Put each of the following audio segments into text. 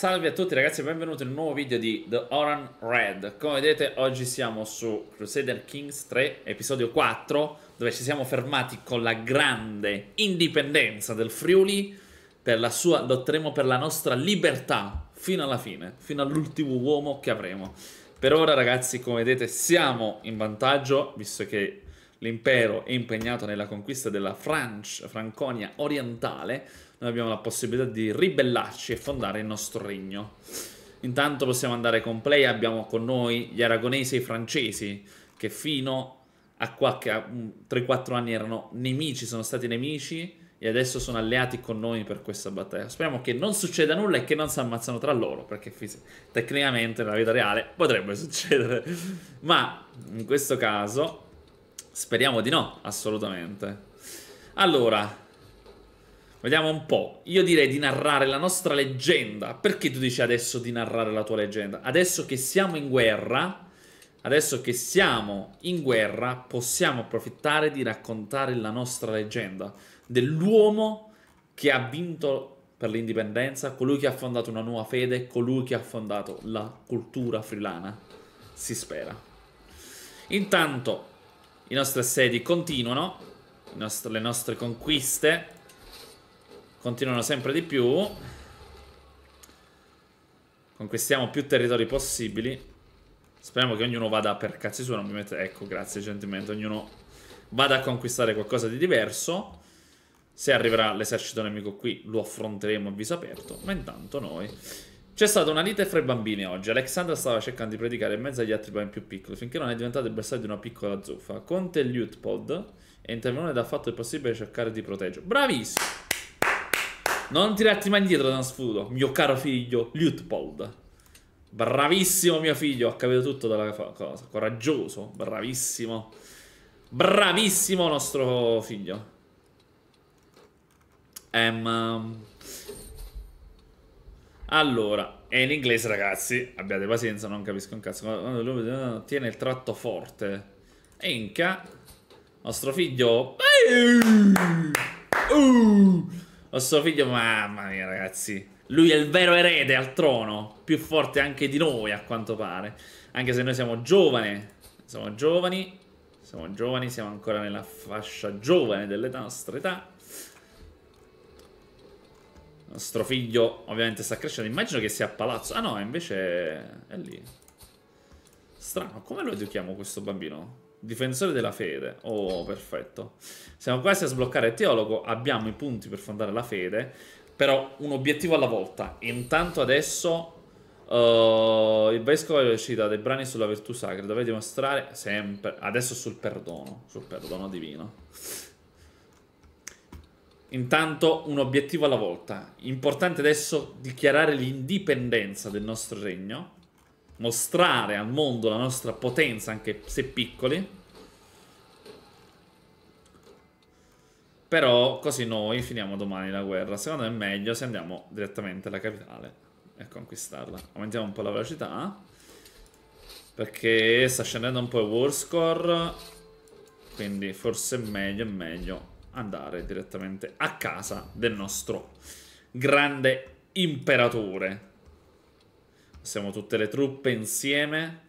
Salve a tutti ragazzi e benvenuti in un nuovo video di The Oran Red Come vedete oggi siamo su Crusader Kings 3 episodio 4 Dove ci siamo fermati con la grande indipendenza del Friuli Per la sua lotteremo per la nostra libertà fino alla fine Fino all'ultimo uomo che avremo Per ora ragazzi come vedete siamo in vantaggio Visto che l'impero è impegnato nella conquista della Francia, Franconia orientale noi abbiamo la possibilità di ribellarci e fondare il nostro regno. Intanto possiamo andare con play, abbiamo con noi gli aragonesi e i francesi, che fino a qualche 3-4 anni erano nemici, sono stati nemici e adesso sono alleati con noi per questa battaglia. Speriamo che non succeda nulla e che non si ammazzano tra loro, perché tecnicamente nella vita reale potrebbe succedere. Ma in questo caso speriamo di no, assolutamente. Allora, Vediamo un po'. Io direi di narrare la nostra leggenda. Perché tu dici adesso di narrare la tua leggenda? Adesso che siamo in guerra, adesso che siamo in guerra, possiamo approfittare di raccontare la nostra leggenda dell'uomo che ha vinto per l'indipendenza, colui che ha fondato una nuova fede, colui che ha fondato la cultura frilana. Si spera. Intanto i nostri assedi continuano, le nostre conquiste continuano sempre di più. Conquistiamo più territori possibili. Speriamo che ognuno vada per cazzi suoi, ovviamente. Ecco, grazie gentilmente. Ognuno vada a conquistare qualcosa di diverso. Se arriverà l'esercito nemico qui, lo affronteremo a viso aperto. Ma intanto noi... C'è stata una lite fra i bambini oggi. Alexandra stava cercando di predicare in mezzo agli altri bambini più piccoli, finché non è diventato il bersaglio di una piccola zuffa. Conte Lutpod è intervenuto ed ha fatto il possibile cercare di proteggere Bravissimo! Non tirarti mai indietro da uno sfudo, mio caro figlio Lutpold. Bravissimo mio figlio, ha capito tutto dalla cosa. Coraggioso, bravissimo. Bravissimo nostro figlio. Ehm... Um... Allora, è in inglese ragazzi, abbiate pazienza, non capisco un cazzo. Quando lui eh, tiene il tratto forte. Enca, nostro figlio... Uh! nostro figlio, mamma mia ragazzi, lui è il vero erede al trono, più forte anche di noi a quanto pare, anche se noi siamo giovani, siamo giovani, siamo giovani, siamo ancora nella fascia giovane delle nostre età. Il nostro figlio ovviamente sta crescendo, immagino che sia a palazzo, ah no, invece è lì. Strano, come lo educhiamo questo bambino? Difensore della fede. Oh, perfetto. Siamo quasi a sbloccare teologo. Abbiamo i punti per fondare la fede. Però un obiettivo alla volta. Intanto adesso uh, il vescovo cita dei brani sulla virtù sacra. Dovrei dimostrare sempre. Adesso sul perdono. Sul perdono divino. Intanto un obiettivo alla volta. Importante adesso dichiarare l'indipendenza del nostro regno mostrare al mondo la nostra potenza, anche se piccoli. Però così noi finiamo domani la guerra. Secondo me è meglio se andiamo direttamente alla capitale e conquistarla. Aumentiamo un po' la velocità. Perché sta scendendo un po' il war score. Quindi forse è meglio, meglio andare direttamente a casa del nostro grande imperatore. Siamo tutte le truppe insieme.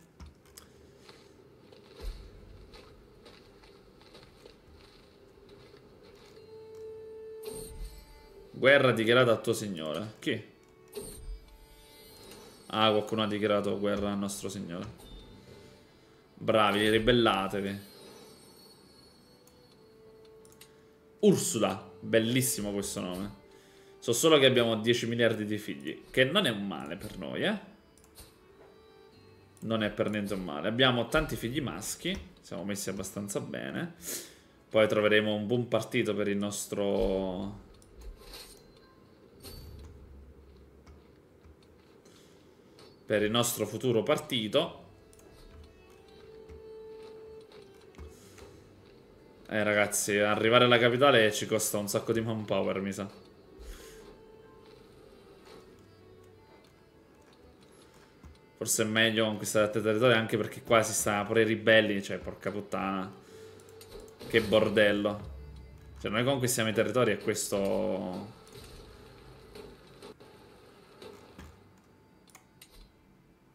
Guerra dichiarata a tuo signore. Chi? Ah, qualcuno ha dichiarato guerra al nostro signore. Bravi, ribellatevi. Ursula, bellissimo questo nome. So solo che abbiamo 10 miliardi di figli, che non è un male per noi, eh non è per niente un male. Abbiamo tanti figli maschi, siamo messi abbastanza bene. Poi troveremo un buon partito per il nostro... Per il nostro futuro partito. Eh ragazzi, arrivare alla capitale ci costa un sacco di manpower, mi sa. Forse è meglio conquistare altri territori anche perché qua si sta pure i ribelli, cioè porca puttana. Che bordello. Cioè noi conquistiamo i territori e questo...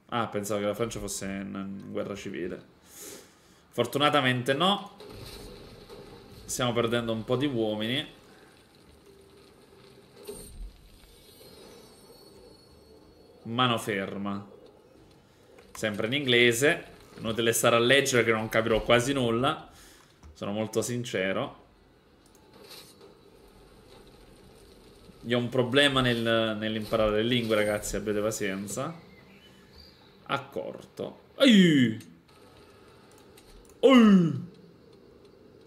Ah, pensavo che la Francia fosse in guerra civile. Fortunatamente no. Stiamo perdendo un po' di uomini. Mano ferma sempre in inglese, inutile stare a leggere che non capirò quasi nulla, sono molto sincero. Io ho un problema nel, nell'imparare le lingue, ragazzi, abbiate pazienza. Accorto. Ehi! Ehi!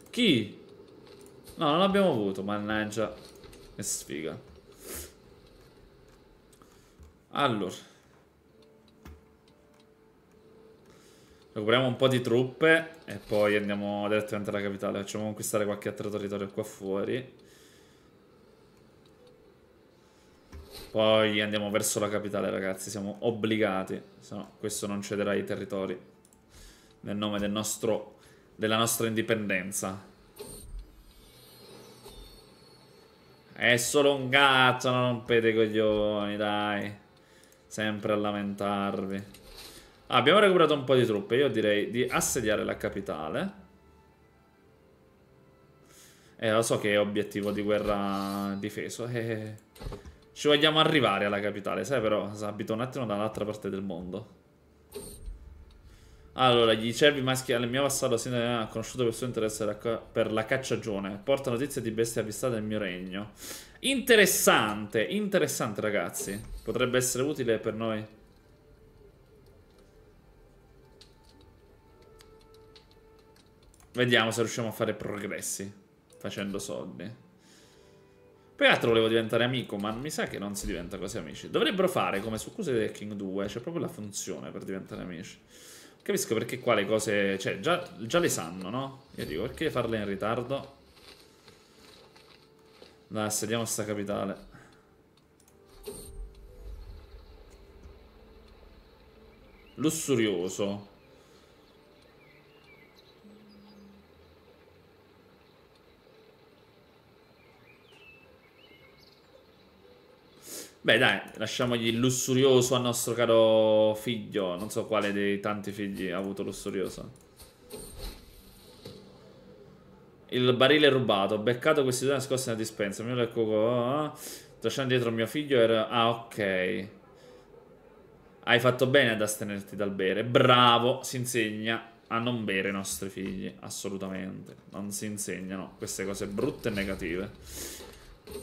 Chi? No, non l'abbiamo avuto, mannaggia. Che sfiga. Allora. Recuperiamo un po' di truppe e poi andiamo direttamente alla capitale. Facciamo conquistare qualche altro territorio qua fuori. Poi andiamo verso la capitale, ragazzi. Siamo obbligati. Se no, questo non cederà i territori. Nel nome del nostro, della nostra indipendenza. È solo un gatto, non rompete i coglioni, dai. Sempre a lamentarvi abbiamo recuperato un po' di truppe. Io direi di assediare la capitale. Eh, lo so che è obiettivo di guerra difeso. Eh, ci vogliamo arrivare alla capitale, sai però, abito un attimo dall'altra parte del mondo. Allora, gli cervi maschi al mio vassallo si ha conosciuto per suo interesse per la cacciagione. Porta notizie di bestie avvistate nel mio regno. Interessante, interessante ragazzi. Potrebbe essere utile per noi. Vediamo se riusciamo a fare progressi facendo soldi. Peraltro volevo diventare amico, ma mi sa che non si diventa così amici. Dovrebbero fare come su Crusader King 2, c'è proprio la funzione per diventare amici. Capisco perché qua le cose... Cioè, già, già le sanno, no? Io dico, perché farle in ritardo? Dai, assediamo sta capitale. Lussurioso. Beh, dai, lasciamogli il lussurioso al nostro caro figlio. Non so quale dei tanti figli ha avuto lussurioso. Il barile rubato. Ho beccato questi due nascosti nella dispensa. Mio lecco. Oh, eh? Trasciando dietro mio figlio era. Ah, ok. Hai fatto bene ad astenerti dal bere. Bravo, si insegna a non bere i nostri figli. Assolutamente. Non si insegnano queste cose brutte e negative.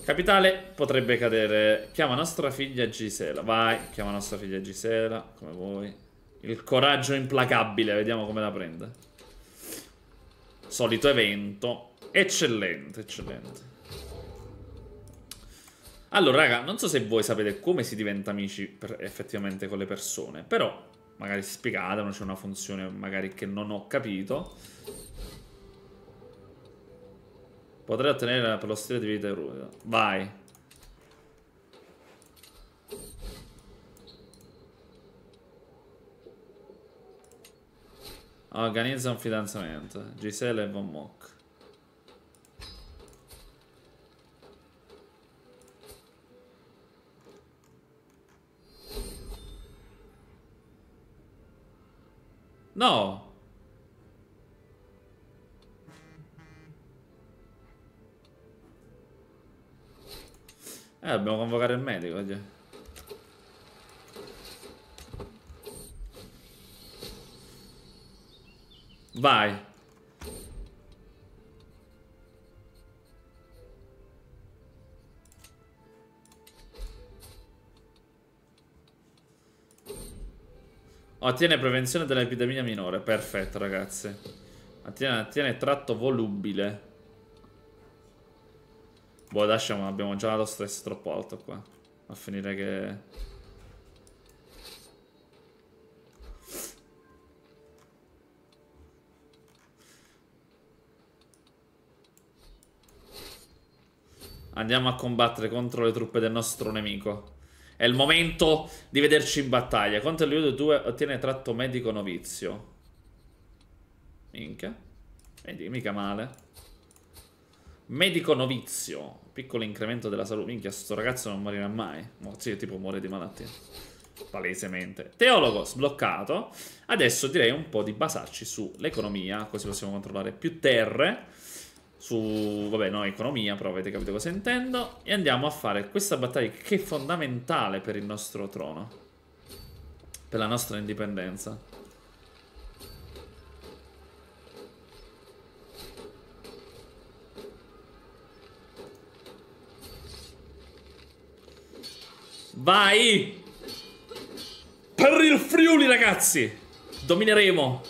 Capitale potrebbe cadere. Chiama nostra figlia Gisela. Vai, chiama nostra figlia Gisela, come vuoi. Il coraggio implacabile, vediamo come la prende. Solito evento. Eccellente, eccellente. Allora, raga, non so se voi sapete come si diventa amici per, effettivamente con le persone, però magari spiegatemelo, c'è una funzione magari che non ho capito. Potrei ottenere per lo stile di vita ruida. Vai. Organizza un fidanzamento. Giselle e Von Mock. No! Eh, dobbiamo convocare il medico, oggi. Vai. Ottiene prevenzione dell'epidemia minore. Perfetto, ragazzi. Attiene, attiene tratto volubile. Boh, lasciamo, abbiamo già lo stress troppo alto qua. A finire che... Andiamo a combattere contro le truppe del nostro nemico. È il momento di vederci in battaglia. Contro il livello 2 ottiene tratto medico novizio. Minchia. Vedi, mica male. Medico novizio. Piccolo incremento della salute. Minchia, sto ragazzo non morirà mai. Oh, sì, tipo muore di malattia. Palesemente. Teologo sbloccato. Adesso direi un po' di basarci sull'economia, così possiamo controllare più terre. Su, vabbè, no, economia, però avete capito cosa intendo. E andiamo a fare questa battaglia che è fondamentale per il nostro trono. Per la nostra indipendenza. Vai! Per il Friuli, ragazzi! Domineremo!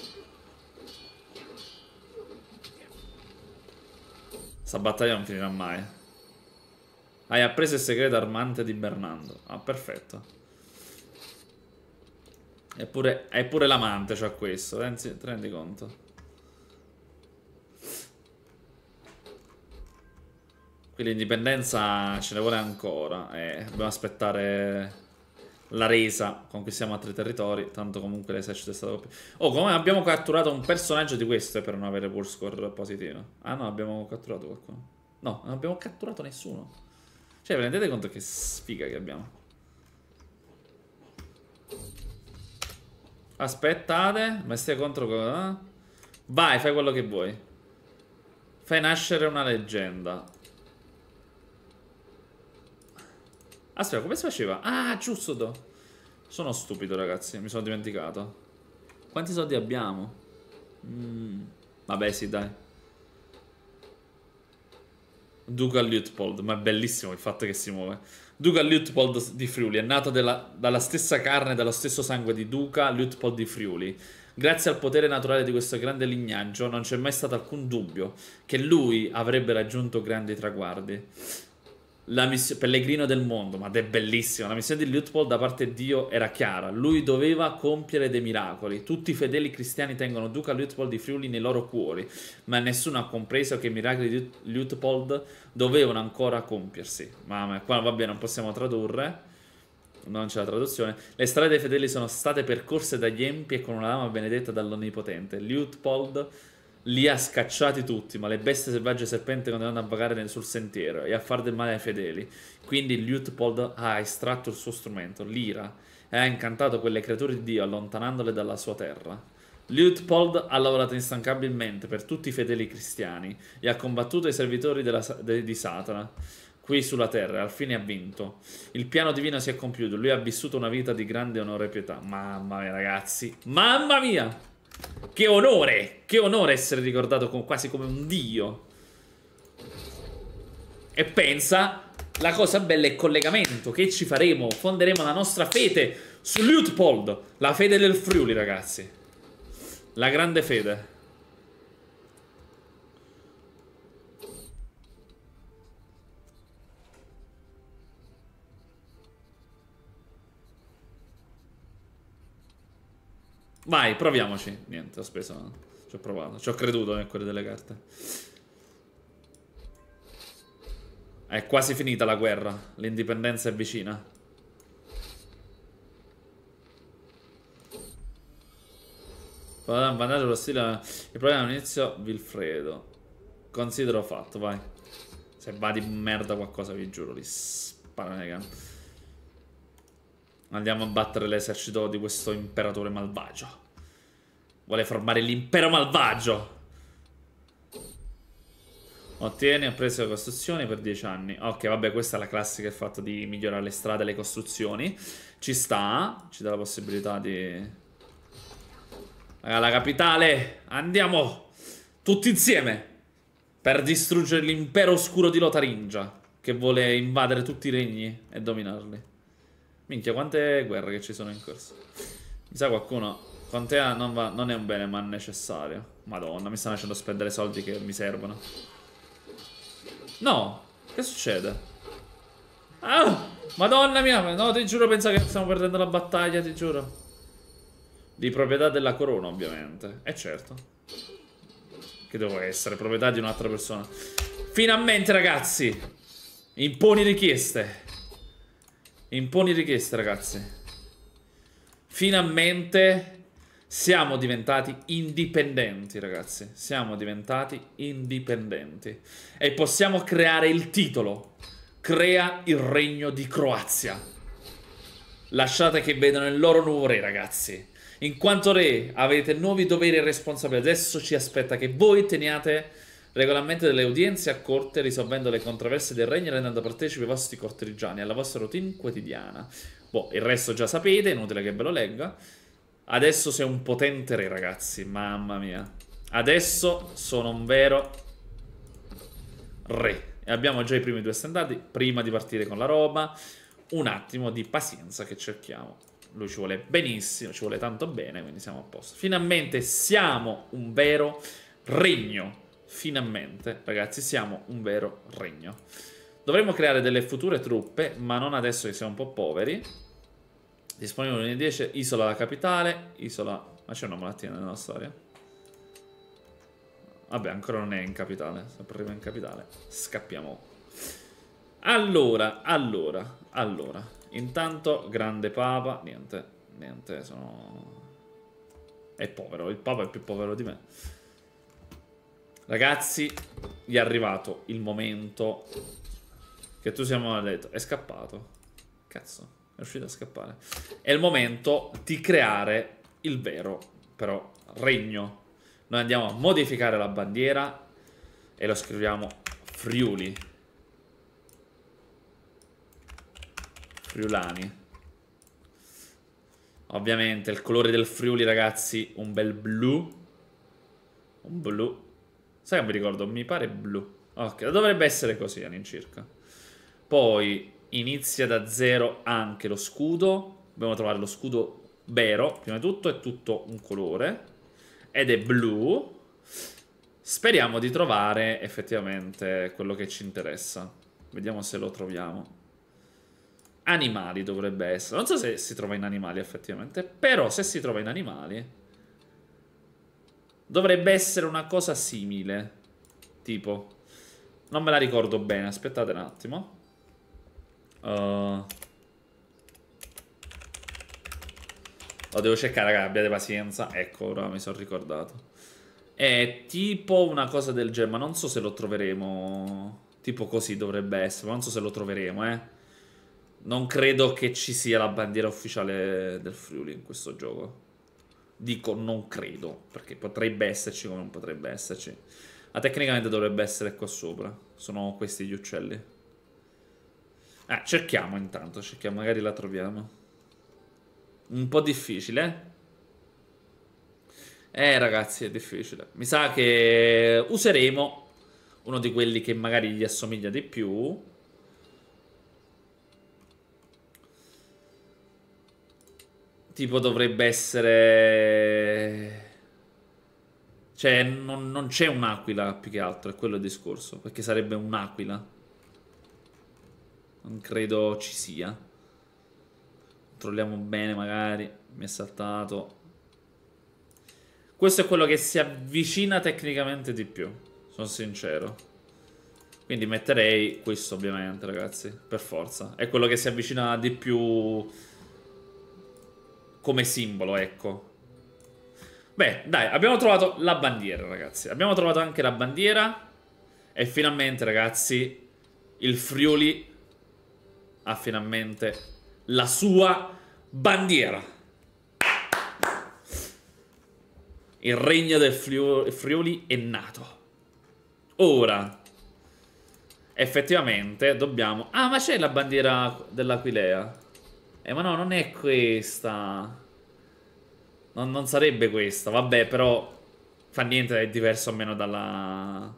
Sta battaglia non finirà mai. Hai appreso il segreto armante di Bernardo. Ah, perfetto. Eppure, eppure l'amante c'ha cioè questo, ti rendi conto? Quindi l'indipendenza ce ne vuole ancora. Eh, dobbiamo aspettare la resa. Conquistiamo altri territori. Tanto comunque l'esercito è stato... più Oh, come abbiamo catturato un personaggio di questo per non avere war score positivo? Ah no, abbiamo catturato qualcuno. No, non abbiamo catturato nessuno. Cioè, vi rendete conto che sfiga che abbiamo? Aspettate, ma stia contro... Eh? Vai, fai quello che vuoi. Fai nascere una leggenda. Aspetta, come si faceva? Ah, giusto! Sono stupido, ragazzi, mi sono dimenticato. Quanti soldi abbiamo? Mm. Vabbè, sì, dai. Duca Lutpold, ma è bellissimo il fatto che si muove. Duca Lutpold di Friuli è nato della, dalla stessa carne e dallo stesso sangue di Duca Lutpold di Friuli. Grazie al potere naturale di questo grande lignaggio non c'è mai stato alcun dubbio che lui avrebbe raggiunto grandi traguardi la missione pellegrino del mondo, ma è bellissima. La missione di Lutwald da parte di Dio era chiara. Lui doveva compiere dei miracoli. Tutti i fedeli cristiani tengono Duca Lutwald di Friuli nei loro cuori, ma nessuno ha compreso che i miracoli di Lutwald dovevano ancora compiersi. Mamma, qua va bene, non possiamo tradurre. Non c'è la traduzione. Le strade dei fedeli sono state percorse dagli empi e con una lama benedetta dall'Onnipotente. Lutwald li ha scacciati tutti, ma le bestie selvagge e serpente continuano a vagare sul sentiero e a far del male ai fedeli. Quindi Liutpold ha estratto il suo strumento, l'ira, e ha incantato quelle creature di Dio allontanandole dalla sua terra. Liutpold ha lavorato instancabilmente per tutti i fedeli cristiani e ha combattuto i servitori della, de, di Satana qui sulla terra, e al fine ha vinto. Il piano divino si è compiuto, lui ha vissuto una vita di grande onore e pietà. Mamma mia, ragazzi, mamma mia! Che onore! Che onore essere ricordato con, quasi come un dio. E pensa, la cosa bella è il collegamento. Che ci faremo? Fonderemo la nostra fede su Lutpold, la fede del Friuli, ragazzi. La grande fede. Vai, proviamoci. Niente, ho speso. Ci ho provato. Ci ho creduto nel quelle delle carte. È quasi finita la guerra. L'indipendenza è vicina. Può dare un vantaggio lo stile. Il problema all'inizio, Vilfredo. Considero fatto, vai. Se va di merda qualcosa, vi giuro, li spara nei campi. Andiamo a battere l'esercito di questo imperatore malvagio. Vuole formare l'impero malvagio. Ottieni, ha preso le costruzioni per 10 anni. Ok, vabbè, questa è la classica, il fatto di migliorare le strade e le costruzioni. Ci sta, ci dà la possibilità di... La capitale, andiamo tutti insieme per distruggere l'impero oscuro di Lotaringia, che vuole invadere tutti i regni e dominarli. Minchia, quante guerre che ci sono in corso. Mi sa qualcuno... Quante non, va, non è un bene ma necessario. Madonna, mi stanno facendo spendere soldi che mi servono. No! Che succede? Ah! Madonna mia! No, ti giuro, pensa che stiamo perdendo la battaglia, ti giuro. Di proprietà della corona, ovviamente. E eh, certo. Che devo essere, proprietà di un'altra persona. Finalmente, ragazzi! Imponi richieste. Imponi richieste, ragazzi. Finalmente siamo diventati indipendenti, ragazzi. Siamo diventati indipendenti. E possiamo creare il titolo. Crea il regno di Croazia. Lasciate che vedano il loro nuovo re, ragazzi. In quanto re avete nuovi doveri e responsabilità. Adesso ci aspetta che voi teniate regolamento delle udienze a corte risolvendo le controversie del regno e rendendo partecipi i vostri cortigiani alla vostra routine quotidiana. Boh, il resto già sapete, inutile che ve lo legga. Adesso sei un potente re, ragazzi, mamma mia. Adesso sono un vero re. E abbiamo già i primi due standati, prima di partire con la roba. Un attimo di pazienza che cerchiamo. Lui ci vuole benissimo, ci vuole tanto bene, quindi siamo a posto. Finalmente siamo un vero regno. Finalmente, ragazzi, siamo un vero regno. Dovremmo creare delle future truppe, ma non adesso che siamo un po' poveri. Disponibile in 10, isola la capitale, isola... Ma c'è una malattia nella storia? Vabbè, ancora non è in capitale, sempre arriva in capitale. Scappiamo. Allora, allora, allora. Intanto, grande papa, niente, niente, sono... È povero, il papa è più povero di me. Ragazzi, gli è arrivato il momento che tu siamo a letto. È scappato. Cazzo, è riuscito a scappare. È il momento di creare il vero, però, regno. Noi andiamo a modificare la bandiera e lo scriviamo Friuli. Friulani. Ovviamente il colore del Friuli, ragazzi, un bel blu. Un blu Sai che mi ricordo? Mi pare blu. Ok, dovrebbe essere così all'incirca. Poi inizia da zero anche lo scudo. Dobbiamo trovare lo scudo vero. Prima di tutto è tutto un colore. Ed è blu. Speriamo di trovare effettivamente quello che ci interessa. Vediamo se lo troviamo. Animali dovrebbe essere. Non so se si trova in animali effettivamente. Però se si trova in animali... Dovrebbe essere una cosa simile. Tipo. Non me la ricordo bene, aspettate un attimo. Uh... Lo devo cercare, ragazzi, abbiate pazienza. Ecco, ora mi sono ricordato. È tipo una cosa del genere, ma non so se lo troveremo. Tipo così dovrebbe essere, ma non so se lo troveremo, eh. Non credo che ci sia la bandiera ufficiale del Friuli in questo gioco dico non credo, perché potrebbe esserci come non potrebbe esserci. Ma tecnicamente dovrebbe essere qua sopra. Sono questi gli uccelli. Ah, cerchiamo intanto, cerchiamo, magari la troviamo. Un po' difficile. Eh, eh ragazzi, è difficile. Mi sa che useremo uno di quelli che magari gli assomiglia di più. tipo dovrebbe essere... Cioè, non, non c'è un'aquila più che altro, è quello il discorso, perché sarebbe un'aquila. Non credo ci sia. Controlliamo bene magari, mi è saltato. Questo è quello che si avvicina tecnicamente di più, sono sincero. Quindi metterei questo ovviamente ragazzi, per forza. È quello che si avvicina di più come simbolo, ecco. Beh, dai, abbiamo trovato la bandiera, ragazzi. Abbiamo trovato anche la bandiera. E finalmente, ragazzi, il Friuli ha finalmente la sua bandiera. Il regno del Friuli è nato. Ora, effettivamente, dobbiamo... Ah, ma c'è la bandiera dell'Aquilea. Eh, ma no, non è questa. Non, non sarebbe questa. Vabbè, però. Fa niente, è diverso almeno dalla.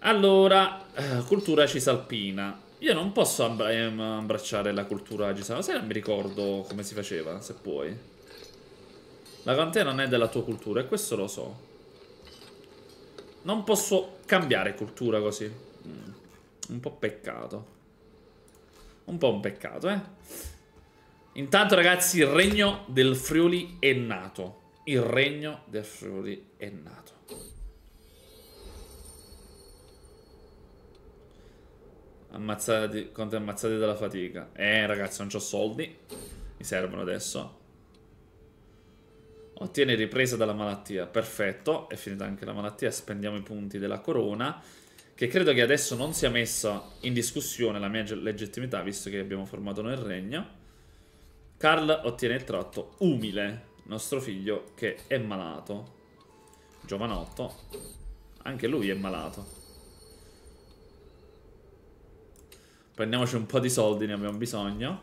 Allora, eh, cultura cisalpina. Io non posso ehm, abbracciare la cultura cisalpina. Sai, non mi ricordo come si faceva, se puoi. La contea non è della tua cultura, e questo lo so. Non posso cambiare cultura così. Mm, un po' peccato. Un po' un peccato, eh. Intanto, ragazzi, il regno del Friuli è nato. Il regno del Friuli è nato. Ammazzati, conti ammazzati dalla fatica. Eh, ragazzi, non ho soldi. Mi servono adesso. Ottiene ripresa dalla malattia. Perfetto. È finita anche la malattia. Spendiamo i punti della corona che credo che adesso non sia messa in discussione la mia legittimità, visto che abbiamo formato noi il regno. Carl ottiene il tratto umile, nostro figlio che è malato. Giovanotto, anche lui è malato. Prendiamoci un po' di soldi, ne abbiamo bisogno.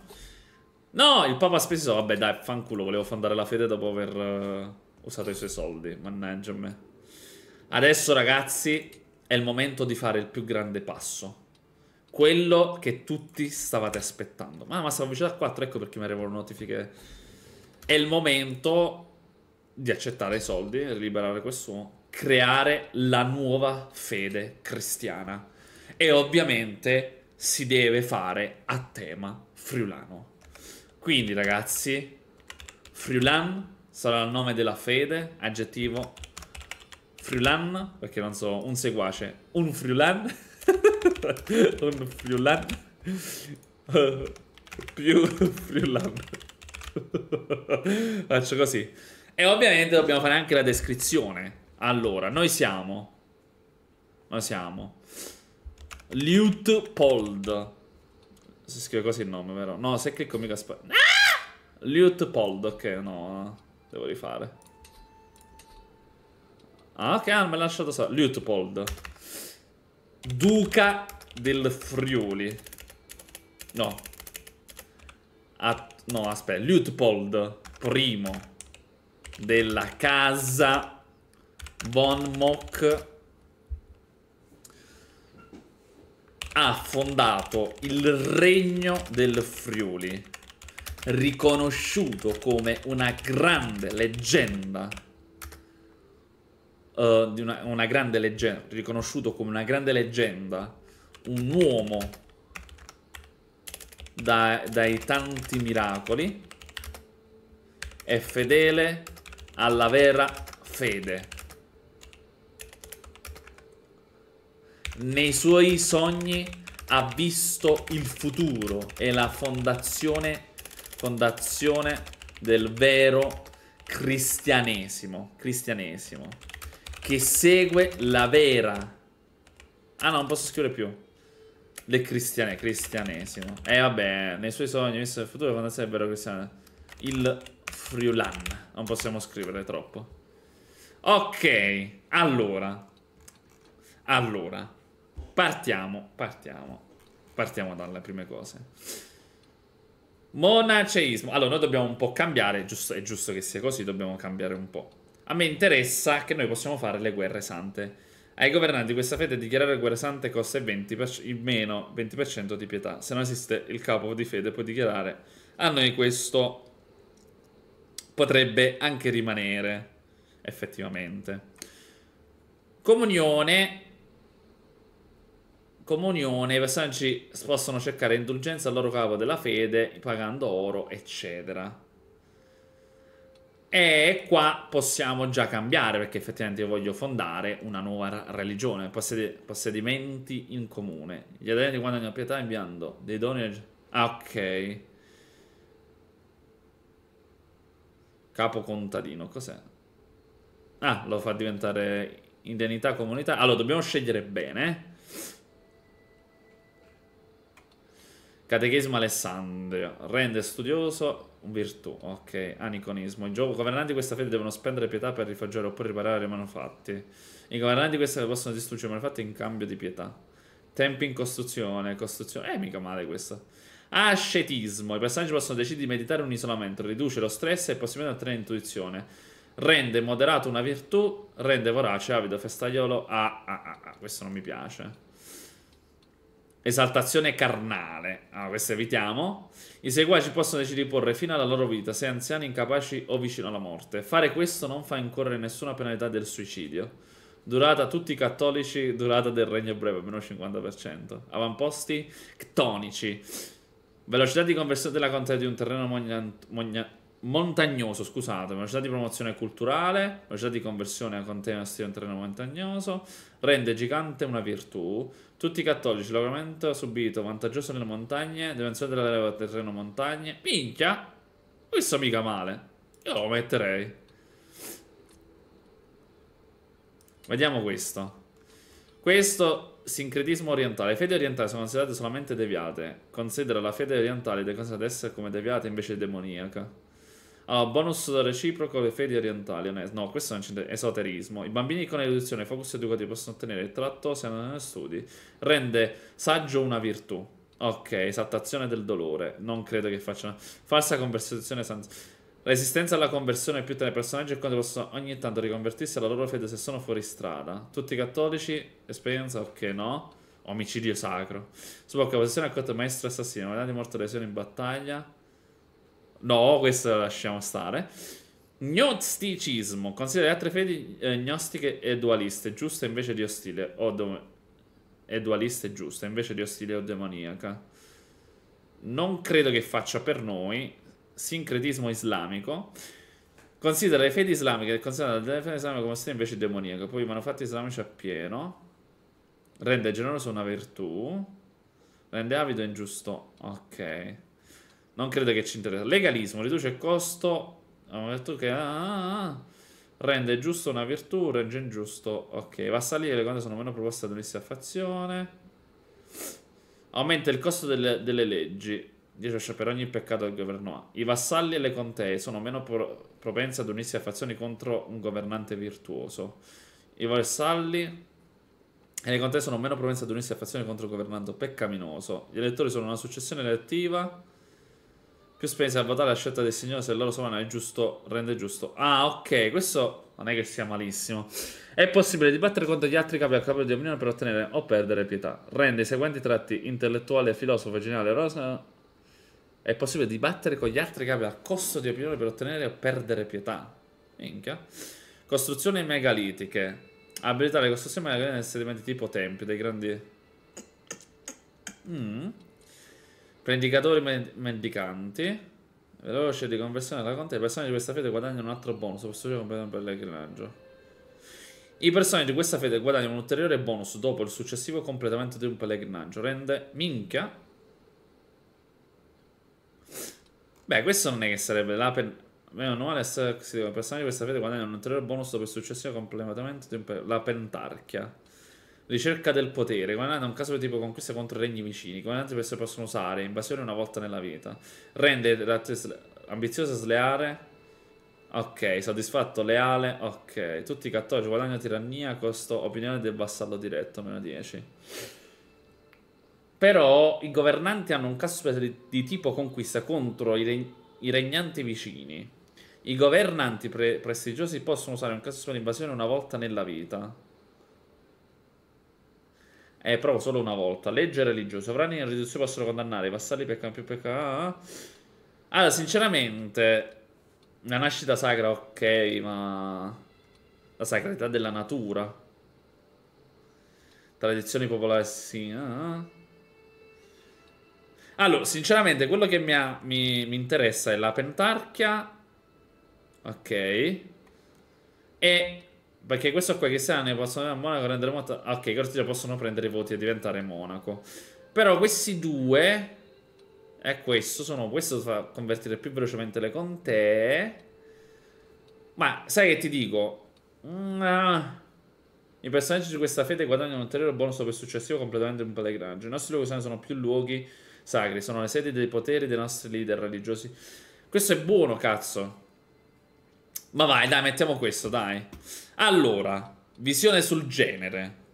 No, il Papa ha speso... Vabbè, dai, fanculo, volevo fondare la fede dopo aver uh, usato i suoi soldi. Mannaggia a me. Adesso, ragazzi, è il momento di fare il più grande passo. Quello che tutti stavate aspettando. Ma, ma siamo vicini a 4, ecco perché mi arrivano notifiche. È il momento di accettare i soldi, liberare quest'uomo, creare la nuova fede cristiana. E ovviamente si deve fare a tema friulano. Quindi ragazzi, Friulan sarà il nome della fede, aggettivo Friulan, perché non so, un seguace, un Friulan, un Friulan, più Friulan. Faccio così. E ovviamente dobbiamo fare anche la descrizione. Allora, noi siamo... Noi siamo... Liutpold. Si scrive così il nome, vero? No, se clicco mica... Ah! Liutpold, ok, no. Devo rifare. Ah, ok, ah, mi ha lasciato so. Lutopold. Duca del Friuli. No. A no, aspetta. Lutopold, primo della casa Von Mock ha fondato il Regno del Friuli, riconosciuto come una grande leggenda eh, di una, una grande leggenda, riconosciuto come una grande leggenda, un uomo da, dai tanti miracoli, è fedele alla vera fede. Nei suoi sogni ha visto il futuro e la fondazione, fondazione del vero cristianesimo. Cristianesimo che segue la vera... Ah no, non posso scrivere più. Le cristiane, cristianesimo. Eh vabbè, nei suoi sogni, visto il futuro, quando sarebbero cristiane. Il Friulan. Non possiamo scrivere troppo. Ok, allora. Allora. Partiamo, partiamo. Partiamo dalle prime cose. Monaceismo. Allora, noi dobbiamo un po' cambiare, giusto, è giusto che sia così, dobbiamo cambiare un po'. A me interessa che noi possiamo fare le guerre sante. Ai governanti questa fede dichiarare guerre sante costa il 20%, il meno 20% di pietà. Se non esiste il capo di fede può dichiarare. A noi questo potrebbe anche rimanere, effettivamente. Comunione. Comunione, i personaggi possono cercare indulgenza al loro capo della fede pagando oro, eccetera. E qua possiamo già cambiare perché effettivamente io voglio fondare una nuova religione, possedi- possedimenti in comune. Gli aderenti quando hanno pietà inviando dei doni... Ah, ok. Capo contadino, cos'è? Ah, lo fa diventare indennità comunità. Allora, dobbiamo scegliere bene. Catechismo Alessandria. rende studioso virtù, ok, aniconismo. I governanti di questa fede devono spendere pietà per rifaggiare oppure riparare i manufatti. I governanti di questa fede possono distruggere i manufatti in cambio di pietà. Tempi in costruzione, costruzione... Eh, mica male questa. Ascetismo. I personaggi possono decidere di meditare un isolamento, riduce lo stress e possibilità di ottenere intuizione. Rende moderato una virtù, rende vorace, avido, festaiolo... ah, ah, ah, questo non mi piace. Esaltazione carnale. Ah, questo evitiamo. I seguaci possono decidere di porre fine alla loro vita se anziani, incapaci o vicino alla morte. Fare questo non fa incorrere nessuna penalità del suicidio. Durata tutti i cattolici, durata del regno breve, meno 50%. Avamposti ctonici. Velocità di conversione della contea di un terreno mognant... Mogna montagnoso, scusate, velocità di promozione culturale, velocità di conversione a continua a un terreno montagnoso, rende gigante una virtù. Tutti i cattolici, l'augmento subito, vantaggioso nelle montagne, dimensione della leva del terreno montagne. Minchia! Questo mica male. Io lo metterei. Vediamo questo. Questo sincretismo orientale. Le fedi orientali sono considerate solamente deviate. Considera la fede orientale ad essere come deviata invece demoniaca. Allora, bonus reciproco, alle fedi orientali. No, questo non c'entra. esoterismo. I bambini con educazione focus educativi possono ottenere il tratto se non studi. Rende saggio una virtù. Ok, esaltazione del dolore. Non credo che facciano. Falsa conversazione senza. Resistenza alla conversione più tra i personaggi e quando possono ogni tanto riconvertirsi alla loro fede se sono fuori strada. Tutti cattolici, esperienza, ok, no. Omicidio sacro. Subocca posizione accolta maestro assassino, medaglia di morto lesione in battaglia. No, questo lo lasciamo stare. Gnosticismo considera le altre fedi eh, gnostiche e dualiste, giusta invece di ostile o do- e dualiste giusta invece di ostile o demoniaca. Non credo che faccia per noi sincretismo islamico. Considera le fedi islamiche e considera la fedi islamiche come ostile invece demoniaca. Poi i manufatti islamici appieno. Rende generoso una virtù. Rende avido e ingiusto. Ok. Non credo che ci interessa. Legalismo riduce il costo. Abbiamo detto che. Ah, ah, ah, ah. rende giusto una virtù, Rende ingiusto. Ok, vassalli e le quando sono meno proposte ad unirsi a fazione. Aumenta il costo delle, delle leggi. 10 cioè per ogni peccato il governo ha. I vassalli e le contee sono meno pro propense ad unirsi a fazioni contro un governante virtuoso. I vassalli e le contee sono meno propense ad unirsi a fazioni contro un governante peccaminoso. Gli elettori sono una successione elettiva più spesa a votare la scelta del Signore se il loro sovrano è giusto, rende giusto. Ah, ok, questo non è che sia malissimo. È possibile dibattere contro gli altri capi a capo di opinione per ottenere o perdere pietà. Rende i seguenti tratti intellettuale, filosofo, geniale, rosa. È possibile dibattere con gli altri capi a costo di opinione per ottenere o perdere pietà. Minchia. Costruzioni megalitiche. Abilitare le costruzioni megalitiche nel sedimento tipo tempi dei grandi... Mmm. Predicatori mendicanti. Veloce di conversione della contea Le persone di questa fede guadagnano un altro bonus. Questo gioco per il pellegrinaggio. I personaggi di questa fede guadagnano un ulteriore bonus dopo il successivo completamento di un pellegrinaggio. Rende minchia. Beh, questo non è che sarebbe la pen... Meno male essere... se i personaggi di questa fede guadagnano un ulteriore bonus dopo il successivo completamento di un pellegrinaggio. La pentarchia. Ricerca del potere. Guadagnate un caso di tipo conquista contro regni vicini. Guadagnate per se possono usare. Invasione una volta nella vita. Rende ambiziosa sleale. Ok, soddisfatto, leale. Ok, tutti i cattolici. Guadagno tirannia. Costo opinione del vassallo diretto. Meno 10. Però i governanti hanno un caso speciale di, tipo conquista contro i, reg i regnanti vicini. I governanti pre prestigiosi possono usare un caso di invasione una volta nella vita. Eh, provo solo una volta. Legge religiosa. Sovrani in riduzione possono condannare i vassalli per campi PK. Allora, sinceramente, la nascita sacra, ok, ma... La sacralità della natura. Tradizioni popolari, sì. Ah. ah, ah. Allora, sinceramente, quello che mi, ha, mi, mi interessa è la pentarchia. Ok. E perché questo qua che se ne possono andare a Monaco rendere molto... Ok, corteggia possono prendere i voti e diventare Monaco. Però questi due... È questo, sono... Questo fa convertire più velocemente le contee. Ma sai che ti dico? Mm, ah. I personaggi di questa fede guadagnano un ulteriore bonus per successivo completamente un pellegrinaggio. I nostri luoghi sono più luoghi sacri, sono le sedi dei poteri dei nostri leader religiosi. Questo è buono, cazzo. Ma vai, dai, mettiamo questo, dai. Allora, visione sul genere.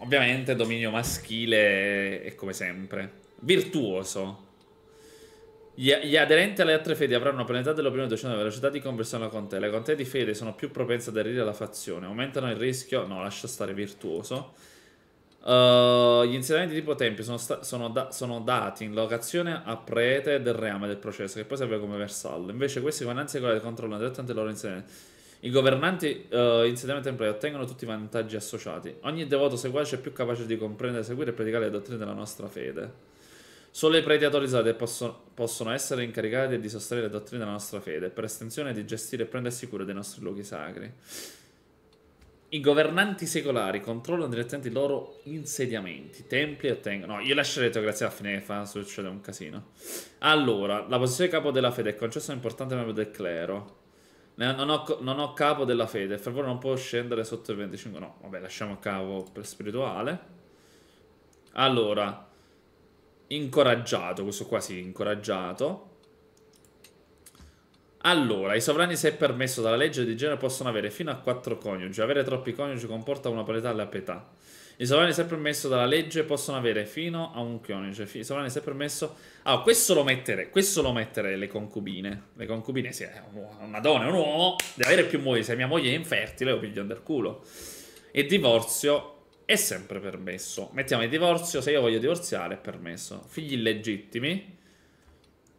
Ovviamente dominio maschile è come sempre. Virtuoso. Gli, gli aderenti alle altre fedi avranno una penalità dell'opinione docente della velocità di conversione con te. Le contee di fede sono più propense ad aderire alla fazione. Aumentano il rischio... No, lascia stare virtuoso eh, gli insegnamenti di tipo tempio sono, sta- sono, da- sono, dati in locazione a prete del reame del processo, che poi serve come versallo. Invece, questi governanti e controllano direttamente i loro insegnamenti. I governanti uh, eh, insieme ai templari ottengono tutti i vantaggi associati. Ogni devoto seguace è più capace di comprendere, seguire e predicare le dottrine della nostra fede. Solo i preti autorizzati possono, possono essere incaricati di sostenere le dottrine della nostra fede, per estensione di gestire e prendersi cura dei nostri luoghi sacri i governanti secolari controllano direttamente i loro insediamenti, templi e ottengono... No, io lascerei detto grazie alla fine che fa, succede un casino. Allora, la posizione di capo della fede è concessa a un importante membro del clero. Non ho, non ho, capo della fede, il favore non può scendere sotto il 25... No, vabbè, lasciamo capo per spirituale. Allora, incoraggiato, questo qua sì, incoraggiato. Allora, i sovrani, se permesso dalla legge di genere, possono avere fino a quattro coniugi. Avere troppi coniugi comporta una parità alla pietà. I sovrani, se permesso dalla legge, possono avere fino a un coniuge. I sovrani, se permesso... Ah, questo lo mettere, questo lo mettere le concubine. Le concubine, sì, è una donna, un uomo, deve avere più moglie. Se mia moglie è infertile, lo piglio del culo. E divorzio è sempre permesso. Mettiamo il divorzio, se io voglio divorziare, è permesso. Figli illegittimi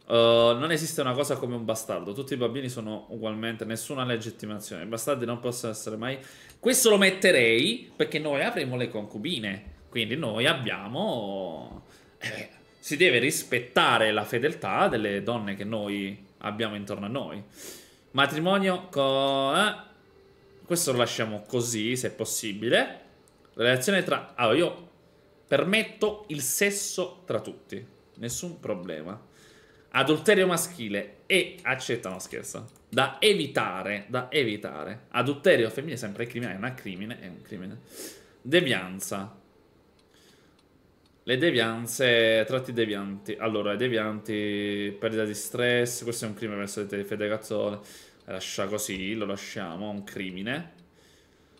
eh, non esiste una cosa come un bastardo, tutti i bambini sono ugualmente, nessuna legittimazione, i bastardi non possono essere mai... Questo lo metterei perché noi avremo le concubine, quindi noi abbiamo... Eh, si deve rispettare la fedeltà delle donne che noi abbiamo intorno a noi. Matrimonio con... Eh? Questo lo lasciamo così, se possibile. Relazione tra... Allora, io permetto il sesso tra tutti, nessun problema. Adulterio maschile e accetta, no scherzo. Da evitare, da evitare. Adulterio femminile è sempre criminale, è crimine, è un crimine. Devianza. Le devianze, tratti devianti. Allora, i devianti, perdita di stress, questo è un crimine verso le fede cazzole. Lascia così, lo lasciamo, è un crimine.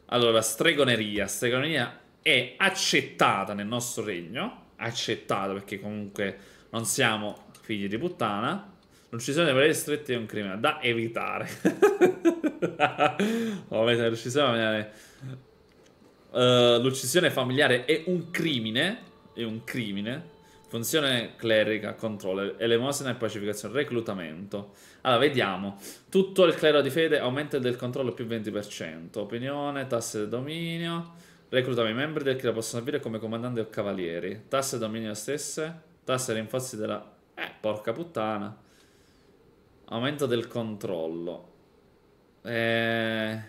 Allora, stregoneria. Stregoneria è accettata nel nostro regno. Accettata perché comunque non siamo Figli di puttana. L'uccisione dei pareri stretti è un crimine da evitare. Ovviamente l'uccisione familiare... Uh, l'uccisione familiare è un crimine. È un crimine. Funzione clerica, controllo, elemosina e pacificazione, reclutamento. Allora, vediamo. Tutto il clero di fede aumenta del controllo più 20%. Opinione, tasse del dominio. Reclutami membri del clero possono avere come comandanti o cavalieri. Tasse dominio stesse. Tasse rinforzi della eh, porca puttana. Aumento del controllo. Eh...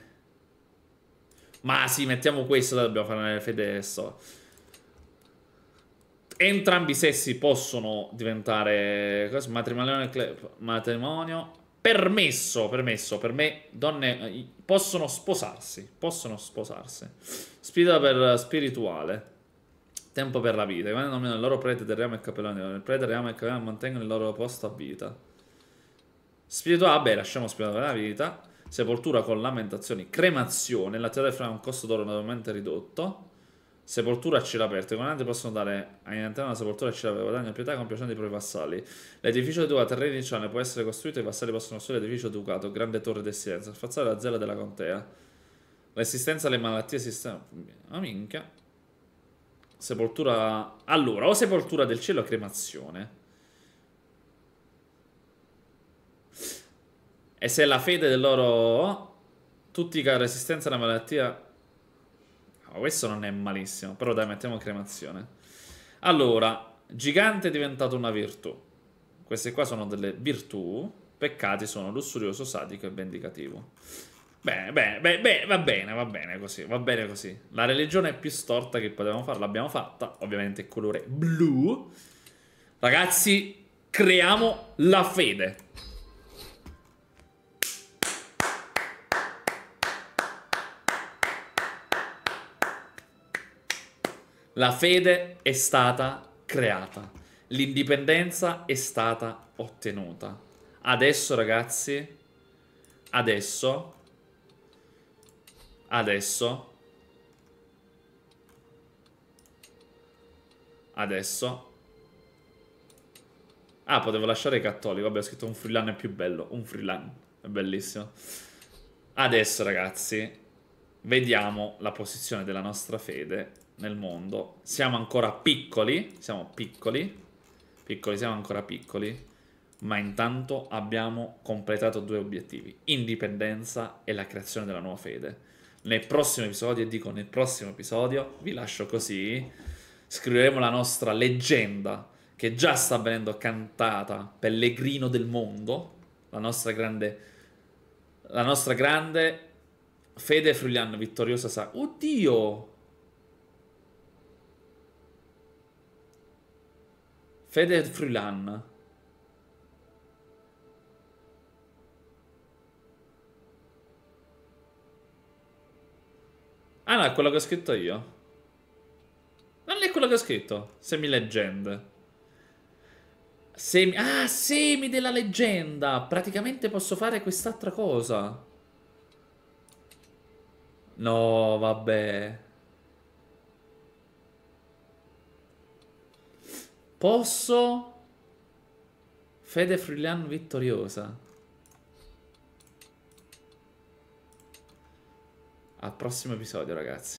Ma sì, mettiamo questo, dai, dobbiamo fare una fede adesso. Entrambi i sessi possono diventare... Cosa? Matrimonio, matrimonio... Permesso, permesso, per me donne eh, possono sposarsi, possono sposarsi. Sfida per eh, spirituale tempo per la vita. Quando nominano il loro prete del ramo e cappellano, il prete del ramo e cappellano mantengono il loro posto a vita. Spirituale, vabbè, lasciamo spirituale la vita. Sepoltura con lamentazioni, cremazione, la terra fra un costo d'oro notevolmente ridotto. Sepoltura a cielo aperto. I comandante possono dare a all'interno della sepoltura a cielo aperto guadagno pietà con piacere dei propri vassalli. L'edificio di ducato a Renizione può essere costruito e i vassalli possono costruire l'edificio ducato, grande torre d'essenza, silenzio, la zela della contea. L'esistenza delle malattie esistenti. Oh, minchia. Sepoltura... Allora, o sepoltura del cielo o cremazione. E se la fede del loro... Tutti che ha resistenza alla malattia... Oh, questo non è malissimo. Però dai, mettiamo cremazione. Allora, gigante è diventato una virtù. Queste qua sono delle virtù. Peccati sono lussurioso, sadico e vendicativo. Bene, bene, beh, beh, va bene, va bene così, va bene così. La religione più storta che potevamo fare l'abbiamo fatta, ovviamente colore blu. Ragazzi, creiamo la fede. La fede è stata creata, l'indipendenza è stata ottenuta. Adesso ragazzi, adesso Adesso. Adesso. Ah, potevo lasciare i cattolici. Vabbè, ho scritto un freelan è più bello. Un freelan È bellissimo. Adesso, ragazzi, vediamo la posizione della nostra fede nel mondo. Siamo ancora piccoli. Siamo piccoli. Piccoli, siamo ancora piccoli. Ma intanto abbiamo completato due obiettivi. Indipendenza e la creazione della nuova fede nel prossimo episodio, e dico nel prossimo episodio, vi lascio così, scriveremo la nostra leggenda che già sta venendo cantata, pellegrino del mondo, la nostra grande, la nostra grande fede Frulian, vittoriosa sa, oddio, Fede Frulian. Ah no, è quello che ho scritto io. Non è quello che ho scritto. Semileggende. Semi... Ah, semi della leggenda. Praticamente posso fare quest'altra cosa. No, vabbè. Posso... Fede Frulian vittoriosa. Al prossimo episodio, ragazzi.